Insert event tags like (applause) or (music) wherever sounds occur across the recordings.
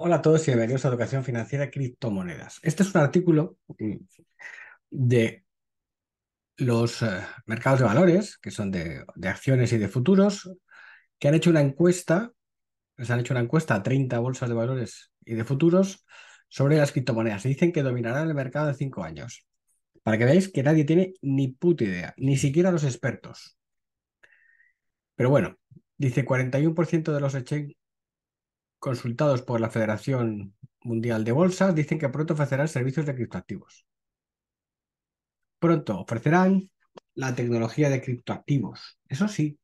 Hola a todos y bienvenidos a Educación Financiera Criptomonedas. Este es un artículo de los eh, mercados de valores, que son de, acciones y de futuros, que han hecho una encuesta, les han hecho una encuesta a 30 bolsas de valores y de futuros sobre las criptomonedas. dicen que dominarán el mercado en 5 años. Para que veáis que nadie tiene ni puta idea, ni siquiera los expertos. Pero bueno, dice 41% de los consultados por la Federación Mundial de Bolsas, dicen que pronto ofrecerán servicios de criptoactivos. Pronto ofrecerán la tecnología de criptoactivos. Eso sí,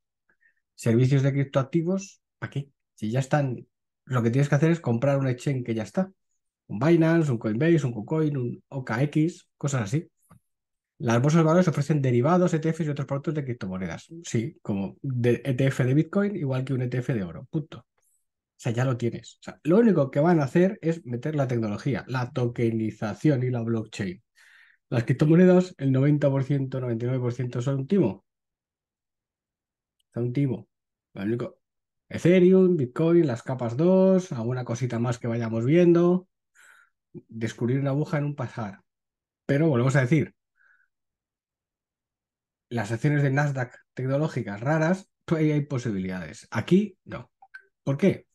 servicios de criptoactivos, aquí. Si ya están, lo que tienes que hacer es comprar un exchange que ya está. Un Binance, un Coinbase, un KuCoin, un OKX, cosas así. Las bolsas de valores ofrecen derivados, ETFs y otros productos de criptomonedas. Sí, como de ETF de Bitcoin, igual que un ETF de oro. Punto. O sea, ya lo tienes. lo único que van a hacer es meter la tecnología, la tokenización y la blockchain. Las criptomonedas, el 90%, 99% son un timo. Son un timo. Ethereum, Bitcoin, las capas 2, alguna cosita más que vayamos viendo. Descubrir una aguja en un pasar. Pero volvemos a decir, las acciones de Nasdaq tecnológicas raras, todavía pues hay posibilidades. Aquí no. ¿Por qué?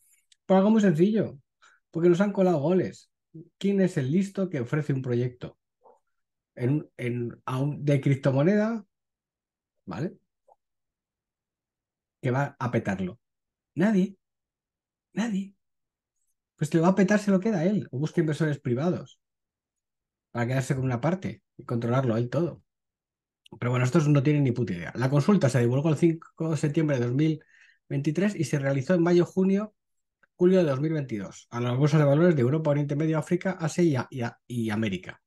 Por pues algo muy sencillo, porque nos han colado goles. ¿Quién es el listo que ofrece un proyecto en, en, de criptomoneda? ¿Vale? Que va a petarlo. Nadie. Nadie. Pues te va a petar, se lo queda él. O busca inversores privados para quedarse con una parte y controlarlo él todo. Pero bueno, estos no tienen ni puta idea. La consulta se divulgó el 5 de septiembre de 2023 y se realizó en mayo-junio julio de 2022 a las bolsas de valores de Europa, Oriente Medio, África, Asia y, América.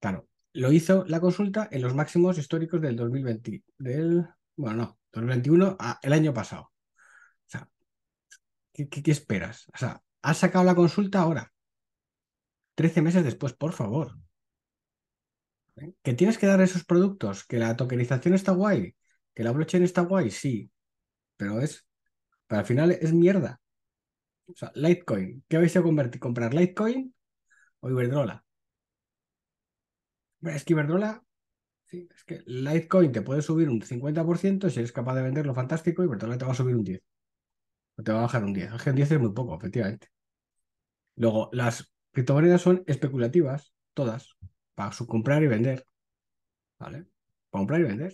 Claro, lo hizo la consulta en los máximos históricos del 2020, del, bueno, no, 2021 el año pasado. O sea, ¿qué, esperas? O sea, has sacado la consulta ahora. 13 meses después, por favor. ¿Eh? ¿Que tienes que dar esos productos? ¿Que la tokenización está guay? ¿Que la blockchain está guay? Sí. Pero es, para al final es mierda. O sea, Litecoin. ¿Qué vais a convertir? ¿Comprar Litecoin o Iberdrola? Es que Iberdrola, es que Litecoin te puede subir un 50%, si eres capaz de venderlo, fantástico, y Iberdrola te va a subir un 10%. O te va a bajar un 10. Es que 10 es muy poco, efectivamente. Luego, las criptomonedas son especulativas, todas, para comprar y vender. ¿Vale? Para comprar y vender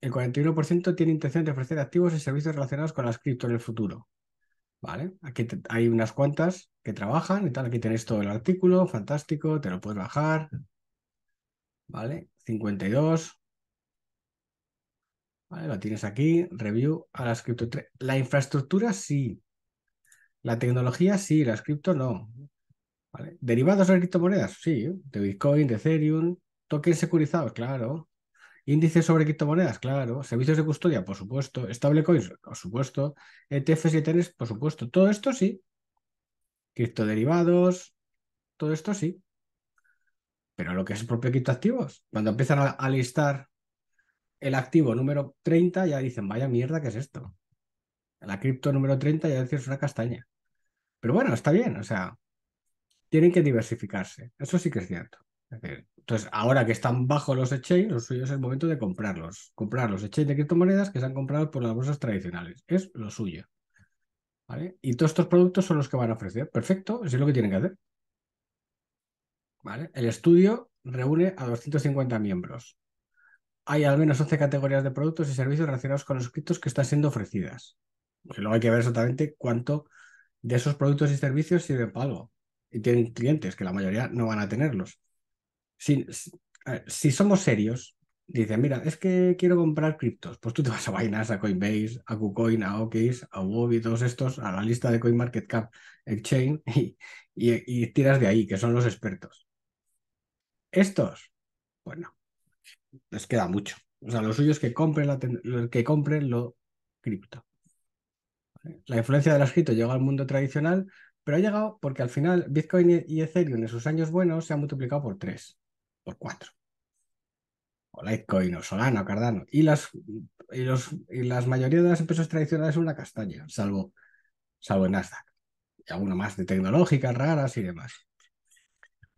el 41% tiene intención de ofrecer activos y servicios relacionados con las cripto en el futuro. ¿Vale? Aquí hay unas cuantas que trabajan y tal. Aquí tenéis todo el artículo, fantástico, te lo puedes bajar. ¿Vale? 52. ¿Vale? Lo tienes aquí, review a las cripto. La infraestructura sí. La tecnología sí, las cripto no. ¿Vale? Derivados de criptomonedas, sí. De Bitcoin, de Ethereum. Tokens securizados, claro. Índices sobre criptomonedas, claro. Servicios de custodia, por supuesto. Stablecoins, por supuesto. ETFs y ETNs, por supuesto. Todo esto sí. Criptoderivados, todo esto sí. Pero lo que es el propio criptoactivos, cuando empiezan a, listar el activo número 30, ya dicen, vaya mierda, ¿qué es esto? La cripto número 30 ya dicen, es una castaña. Pero bueno, está bien, o sea, tienen que diversificarse. Eso sí que es cierto. Eh, entonces, ahora que están bajo los exchange, lo suyo es el momento de comprarlos. Comprar los exchange de criptomonedas que se han comprado por las bolsas tradicionales. Es lo suyo. ¿Vale? Y todos estos productos son los que van a ofrecer. Perfecto, eso es lo que tienen que hacer. ¿Vale? El estudio reúne a 250 miembros. Hay al menos 11 categorías de productos y servicios relacionados con los criptos que están siendo ofrecidas. luego hay que ver exactamente cuánto de esos productos y servicios sirven para algo. Y tienen clientes, que la mayoría no van a tenerlos si, somos serios, dicen, mira, es que quiero comprar criptos, pues tú te vas a Binance, a Coinbase, a KuCoin, a OKX, a Wobi, todos estos, a la lista de CoinMarketCap Exchange (laughs) y, y tiras de ahí, que son los expertos. Estos, bueno, les queda mucho. O sea, los suyos que compren, que compren lo cripto. La influencia de las cripto llegó al mundo tradicional, pero ha llegado porque al final Bitcoin y Ethereum en sus años buenos se han multiplicado por tres por 4. O Litecoin, o Solana, Cardano. Y las, y los, y las mayoría de las empresas tradicionales son una castaña, salvo, salvo en Nasdaq. Y alguna más de tecnológicas raras y demás.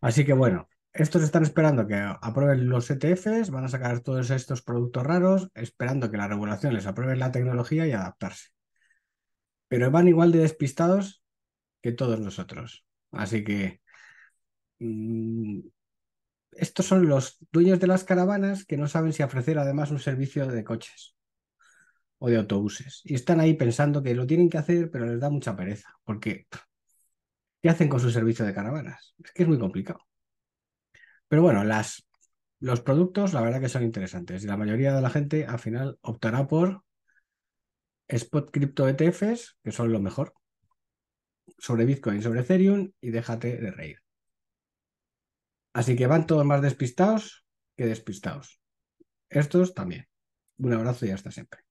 Así que bueno, estos están esperando que aprueben los ETFs, van a sacar todos estos productos raros, esperando que la regulación les apruebe la tecnología y adaptarse. Pero van igual de despistados que todos nosotros. Así que mm, estos son los dueños de las caravanas que no saben si ofrecer además un servicio de coches o de autobuses. Y están ahí pensando que lo tienen que hacer, pero les da mucha pereza, porque ¿qué hacen con su servicio de caravanas? Es que es muy complicado. Pero bueno, las, los productos la verdad que son interesantes y la mayoría de la gente al final optará por spot Crypto ETFs, que son lo mejor, sobre Bitcoin, sobre Ethereum y déjate de reír. Así que van todos más despistados que despistados. Estos también. Un abrazo y hasta siempre.